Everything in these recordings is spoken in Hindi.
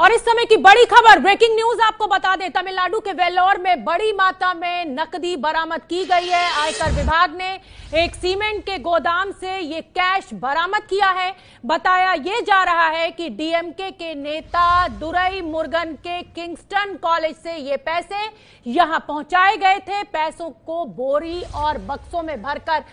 और इस समय की बड़ी खबर ब्रेकिंग न्यूज आपको बता दें तमिलनाडु के वेल्लोर में बड़ी मात्रा में नकदी बरामद की गई है आयकर विभाग ने एक सीमेंट के गोदाम से ये कैश बरामद किया है बताया ये जा रहा है कि डीएमके के नेता दुरई मुर्गन के किंगस्टन कॉलेज से ये पैसे यहां पहुंचाए गए थे पैसों को बोरी और बक्सों में भरकर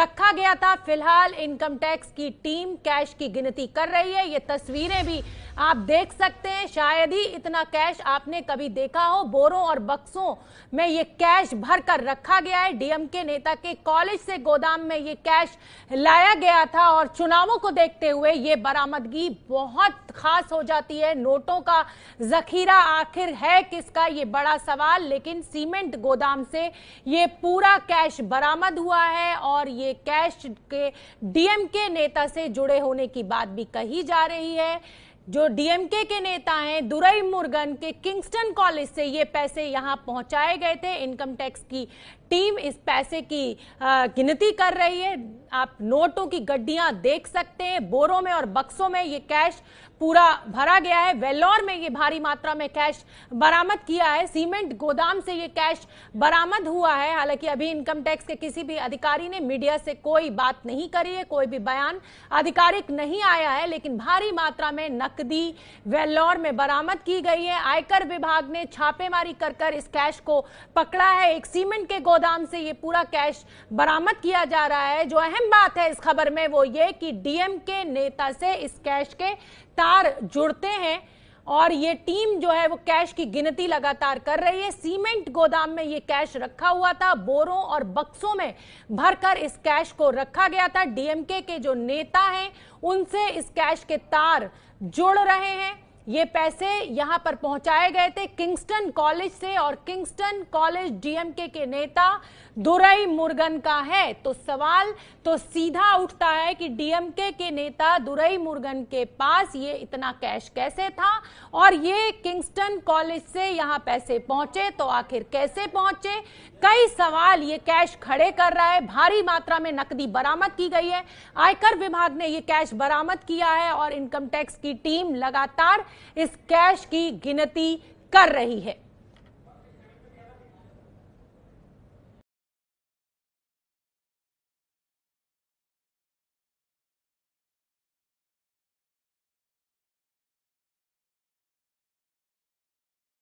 रखा गया था फिलहाल इनकम टैक्स की टीम कैश की गिनती कर रही है ये तस्वीरें भी आप देख सकते करते हैं शायद ही इतना कैश आपने कभी देखा हो बोरों और बक्सों में ये कैश भर कर रखा गया है डीएम के नेता के कॉलेज से गोदाम में ये कैश लाया गया था और चुनावों को देखते हुए ये बरामदगी बहुत खास हो जाती है नोटों का जखीरा आखिर है किसका ये बड़ा सवाल लेकिन सीमेंट गोदाम से ये पूरा कैश बरामद हुआ है और ये कैश के डीएम के नेता से जुड़े होने की बात भी कही जा रही है जो डीएमके के नेता हैं दुरई मुर्गन के किंगस्टन कॉलेज से ये पैसे यहाँ पहुंचाए गए थे इनकम टैक्स की टीम इस पैसे की गिनती कर रही है आप नोटों की गड्डियां देख सकते हैं बोरों में और बक्सों में ये कैश पूरा भरा गया है वेल्लोर में ये भारी मात्रा में कैश बरामद किया है सीमेंट गोदाम से ये कैश बरामद हुआ है हालांकि अभी इनकम टैक्स के किसी भी अधिकारी ने मीडिया से कोई बात नहीं करी है कोई भी बयान आधिकारिक नहीं आया है लेकिन भारी मात्रा में नकदी वेल्लोर में बरामद की गई है आयकर विभाग ने छापेमारी कर कर इस कैश को पकड़ा है एक सीमेंट के गोदाम से ये पूरा कैश बरामद किया जा रहा है जो अहम बात है इस खबर में वो ये कि डीएम के नेता से इस कैश के लगातार जुड़ते हैं और ये टीम जो है वो कैश की गिनती लगातार कर रही है सीमेंट गोदाम में ये कैश रखा हुआ था बोरों और बक्सों में भरकर इस कैश को रखा गया था डीएमके के जो नेता हैं उनसे इस कैश के तार जुड़ रहे हैं ये पैसे यहां पर पहुंचाए गए थे किंगस्टन कॉलेज से और किंगस्टन कॉलेज डीएमके के नेता दुरई मुर्गन का है तो सवाल तो सीधा उठता है कि डीएमके के नेता दुरई मुर्गन के पास ये इतना कैश कैसे था और ये किंगस्टन कॉलेज से यहां पैसे पहुंचे तो आखिर कैसे पहुंचे कई सवाल ये कैश खड़े कर रहा है भारी मात्रा में नकदी बरामद की गई है आयकर विभाग ने ये कैश बरामद किया है और इनकम टैक्स की टीम लगातार इस कैश की गिनती कर रही है